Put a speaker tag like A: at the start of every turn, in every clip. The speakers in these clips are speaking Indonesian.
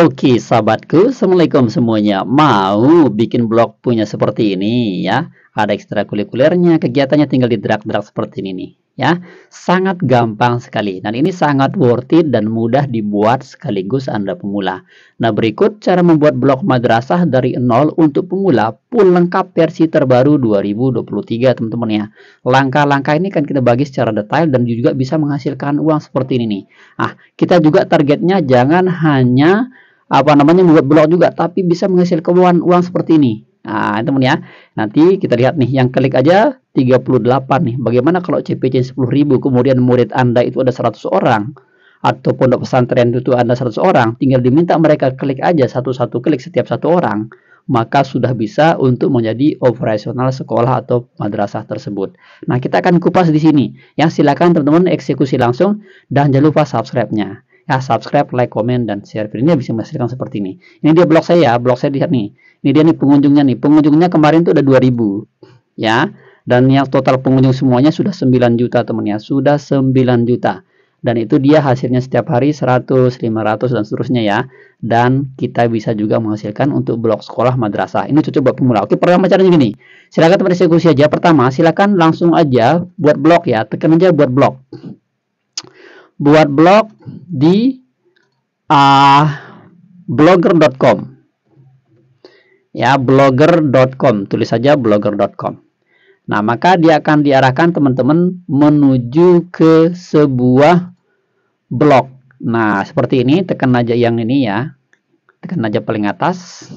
A: Oke sahabatku, Assalamualaikum semuanya Mau bikin blog punya seperti ini ya Ada ekstra ekstrakurikulernya, kegiatannya tinggal di drag-drag seperti ini nih ya Sangat gampang sekali Dan ini sangat worth it dan mudah dibuat sekaligus Anda pemula Nah berikut cara membuat blog madrasah dari nol untuk pemula pun lengkap versi terbaru 2023 teman-teman ya Langkah-langkah ini kan kita bagi secara detail dan juga bisa menghasilkan uang seperti ini nih Ah kita juga targetnya jangan hanya apa namanya membuat blog juga tapi bisa menghasilkan uang, uang seperti ini nah teman ya nanti kita lihat nih yang klik aja 38 nih bagaimana kalau CPC 10.000 kemudian murid anda itu ada 100 orang atau pondok pesantren itu ada 100 orang tinggal diminta mereka klik aja satu-satu klik setiap satu orang maka sudah bisa untuk menjadi operasional sekolah atau madrasah tersebut. Nah, kita akan kupas di sini. Yang silakan teman-teman eksekusi langsung dan jangan lupa subscribe-nya ya subscribe, like, komen, dan share video ini bisa menghasilkan seperti ini. Ini dia blog saya blog saya lihat nih. Ini dia nih pengunjungnya nih. Pengunjungnya kemarin tuh udah 2000 ya. Dan yang total pengunjung semuanya sudah 9 juta temennya, sudah 9 juta. Dan itu dia hasilnya setiap hari 100, 500 dan seterusnya ya. Dan kita bisa juga menghasilkan untuk blog sekolah madrasah. Ini cocok buat pemula. Oke, pertama caranya gini. Silahkan teman teman aja. Pertama, silahkan langsung aja buat blog ya. Tekan aja buat blog buat blog di uh, ah, blogger.com ya blogger.com tulis saja blogger.com nah maka dia akan diarahkan teman-teman menuju ke sebuah blog nah seperti ini tekan aja yang ini ya tekan aja paling atas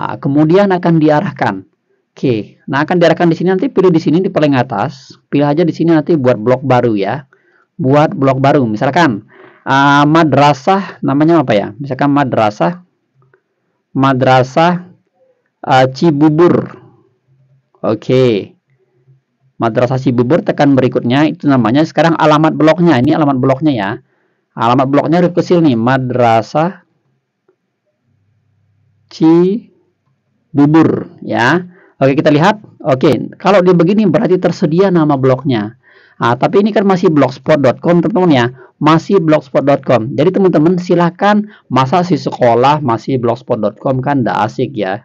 A: nah, kemudian akan diarahkan oke nah akan diarahkan di sini nanti pilih di sini di paling atas pilih aja di sini nanti buat blog baru ya buat blog baru misalkan uh, madrasah namanya apa ya misalkan madrasah madrasah uh, Cibubur oke okay. madrasah Cibubur tekan berikutnya itu namanya sekarang alamat bloknya ini alamat bloknya ya alamat bloknya huruf kecil nih madrasah Cibubur ya oke okay, kita lihat oke okay. kalau dia begini berarti tersedia nama bloknya Nah, tapi ini kan masih blogspot.com teman-teman ya, masih blogspot.com. Jadi teman-teman silahkan masa si sekolah masih blogspot.com kan tidak asik ya,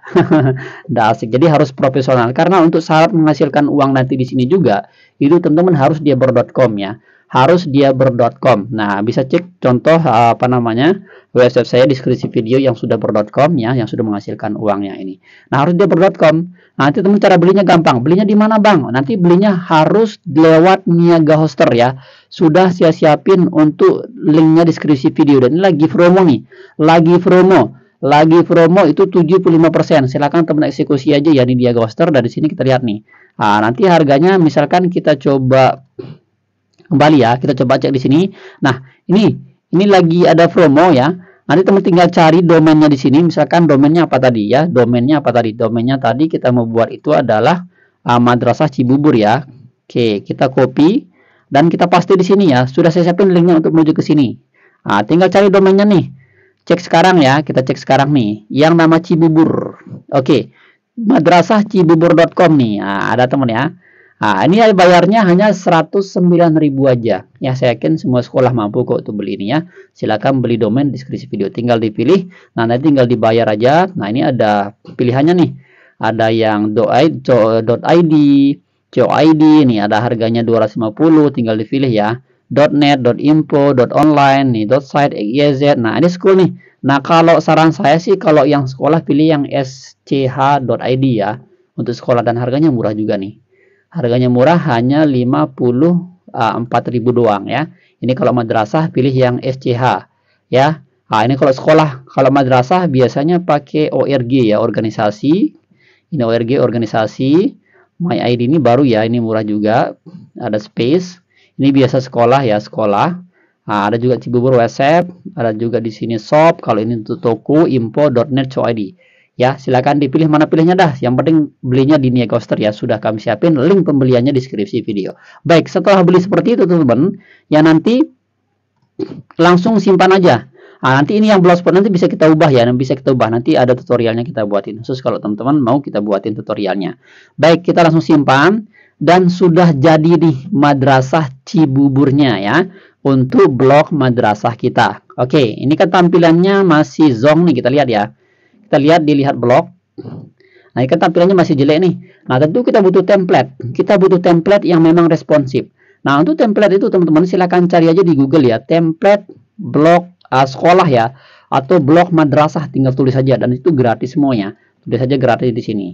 A: tidak asik. Jadi harus profesional karena untuk syarat menghasilkan uang nanti di sini juga itu teman-teman harus dia ber.com ya harus dia ber.com. Nah, bisa cek contoh eh, apa namanya website saya deskripsi video yang sudah ber.com ya, yang sudah menghasilkan uangnya ini. Nah, harus dia ber.com. Nah, nanti teman cara belinya gampang. Belinya di mana, Bang? Nanti belinya harus lewat Niaga Hoster ya. Sudah saya siapin untuk linknya deskripsi video dan ini lagi promo nih. Lagi promo lagi promo itu 75%. silahkan teman eksekusi aja ya di Hoster dari sini kita lihat nih. Nah, nanti harganya misalkan kita coba kembali ya kita coba cek di sini nah ini ini lagi ada promo ya nanti teman tinggal cari domainnya di sini misalkan domainnya apa tadi ya domainnya apa tadi domainnya tadi kita mau buat itu adalah uh, madrasah cibubur ya oke kita copy dan kita paste di sini ya sudah saya siapin linknya untuk menuju ke sini nah, tinggal cari domainnya nih cek sekarang ya kita cek sekarang nih yang nama cibubur oke madrasah cibubur.com nih nah, ada teman ya Nah, ini bayarnya hanya ribu aja. Ya, saya yakin semua sekolah mampu kok untuk beli ini ya. Silakan beli domain di deskripsi video. Tinggal dipilih. Nah, nanti tinggal dibayar aja. Nah, ini ada pilihannya nih. Ada yang .id, .id, Ini ada harganya 250, tinggal dipilih ya. .net, .info, .online, nih, .site, Nah, ini school nih. Nah, kalau saran saya sih kalau yang sekolah pilih yang sch.id ya. Untuk sekolah dan harganya murah juga nih. Harganya murah hanya 54.000 ah, doang ya. Ini kalau madrasah pilih yang SCH ya. Nah, ini kalau sekolah, kalau madrasah biasanya pakai ORG ya, organisasi. Ini ORG organisasi. My ID ini baru ya, ini murah juga. Ada space. Ini biasa sekolah ya, sekolah. Nah, ada juga Cibubur WhatsApp, ada juga di sini shop. Kalau ini untuk toko info.net.co.id ya silakan dipilih mana pilihnya dah yang penting belinya di Nia ya sudah kami siapin link pembeliannya di deskripsi video baik setelah beli seperti itu teman ya nanti langsung simpan aja nah, nanti ini yang blogspot nanti bisa kita ubah ya bisa kita ubah nanti ada tutorialnya kita buatin khusus kalau teman-teman mau kita buatin tutorialnya baik kita langsung simpan dan sudah jadi nih madrasah cibuburnya ya untuk blog madrasah kita oke ini kan tampilannya masih zong nih kita lihat ya kita lihat dilihat blog. nah ikan tampilannya masih jelek nih nah tentu kita butuh template kita butuh template yang memang responsif nah untuk template itu teman-teman silahkan cari aja di google ya template blog uh, sekolah ya atau blog madrasah tinggal tulis saja dan itu gratis semuanya tulis saja gratis di sini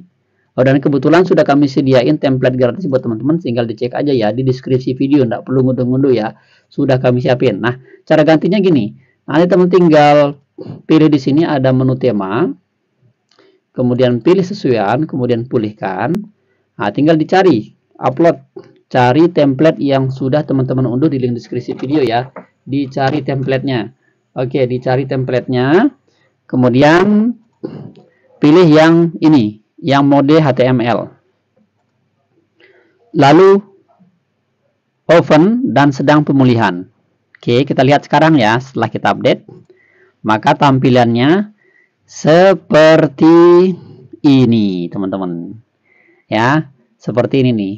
A: oh, dan kebetulan sudah kami sediain template gratis buat teman-teman tinggal dicek aja ya di deskripsi video tidak perlu ngunduh-ngunduh ya sudah kami siapin nah cara gantinya gini nanti teman tinggal pilih di sini ada menu tema kemudian pilih sesuaian, kemudian pulihkan. Nah, tinggal dicari, upload, cari template yang sudah teman-teman unduh di link deskripsi video ya. Dicari templatenya. Oke, dicari templatenya. Kemudian pilih yang ini, yang mode HTML. Lalu oven dan sedang pemulihan. Oke, kita lihat sekarang ya setelah kita update. Maka tampilannya seperti ini teman-teman ya seperti ini nih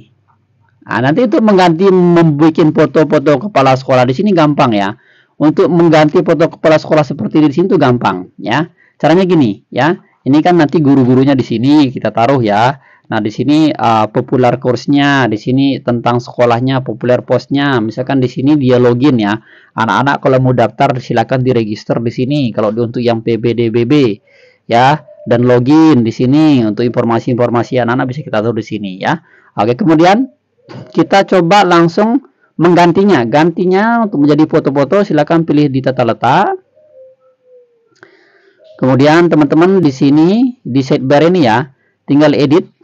A: nah, nanti itu mengganti membuat foto-foto kepala sekolah di sini gampang ya untuk mengganti foto kepala sekolah seperti di sini tuh gampang ya caranya gini ya ini kan nanti guru-gurunya di sini kita taruh ya Nah, di sini uh, popular course di sini tentang sekolahnya, populer posnya Misalkan di sini dia login ya. Anak-anak kalau mau daftar silakan diregister di sini kalau untuk yang PBDBB ya dan login di sini untuk informasi-informasi anak-anak bisa kita tahu di sini ya. Oke, kemudian kita coba langsung menggantinya. Gantinya untuk menjadi foto-foto silakan pilih di tata letak. Kemudian teman-teman di sini di sidebar ini ya, tinggal edit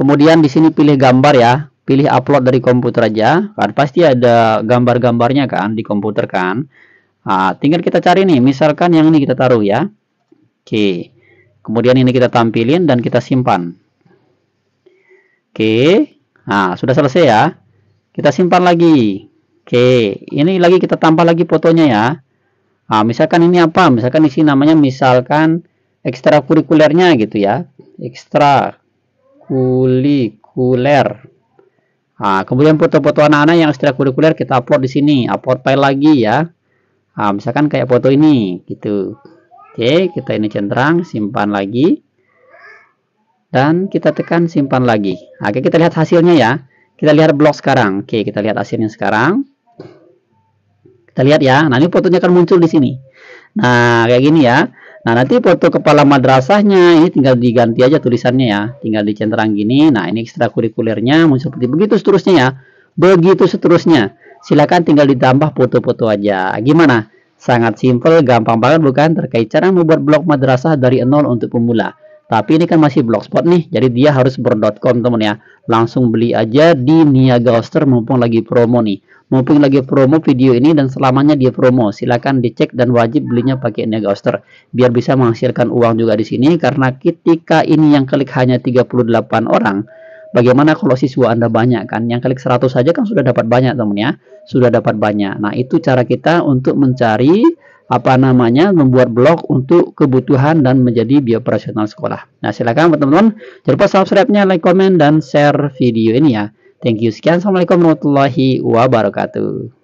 A: kemudian di sini pilih gambar ya pilih upload dari komputer aja kan pasti ada gambar-gambarnya kan di komputer kan nah, tinggal kita cari nih misalkan yang ini kita taruh ya oke kemudian ini kita tampilin dan kita simpan oke nah sudah selesai ya kita simpan lagi oke ini lagi kita tambah lagi fotonya ya nah, misalkan ini apa misalkan isi namanya misalkan ekstrakurikulernya gitu ya ekstra Kulikuler. Nah, kemudian foto-foto anak-anak yang kulikuler kita upload di sini, upload file lagi ya. Nah, misalkan kayak foto ini gitu. Oke, kita ini centrang, simpan lagi. Dan kita tekan simpan lagi. Oke, kita lihat hasilnya ya. Kita lihat blog sekarang. Oke, kita lihat hasilnya sekarang. Kita lihat ya. Nah, ini fotonya akan muncul di sini. Nah, kayak gini ya. Nah, nanti foto kepala madrasahnya ini tinggal diganti aja tulisannya ya. Tinggal dicenterang gini. Nah, ini ekstrakurikulernya muncul seperti begitu seterusnya ya. Begitu seterusnya. Silakan tinggal ditambah foto-foto aja. Gimana? Sangat simple, gampang banget bukan terkait cara membuat blog madrasah dari nol untuk pemula. Tapi ini kan masih blogspot nih, jadi dia harus ber.com teman ya. Langsung beli aja di Niaga Hoster mumpung lagi promo nih. Mumpung lagi promo video ini dan selamanya dia promo. Silahkan dicek dan wajib belinya pakai Niaga Hoster. Biar bisa menghasilkan uang juga di sini karena ketika ini yang klik hanya 38 orang, Bagaimana kalau siswa Anda banyak kan? Yang klik 100 saja kan sudah dapat banyak teman ya. Sudah dapat banyak. Nah, itu cara kita untuk mencari apa namanya membuat blog untuk kebutuhan dan menjadi bioperasional sekolah. Nah silakan teman-teman jangan lupa subscribe-nya, like, komen, dan share video ini ya. Thank you sekian. Assalamualaikum warahmatullahi wabarakatuh.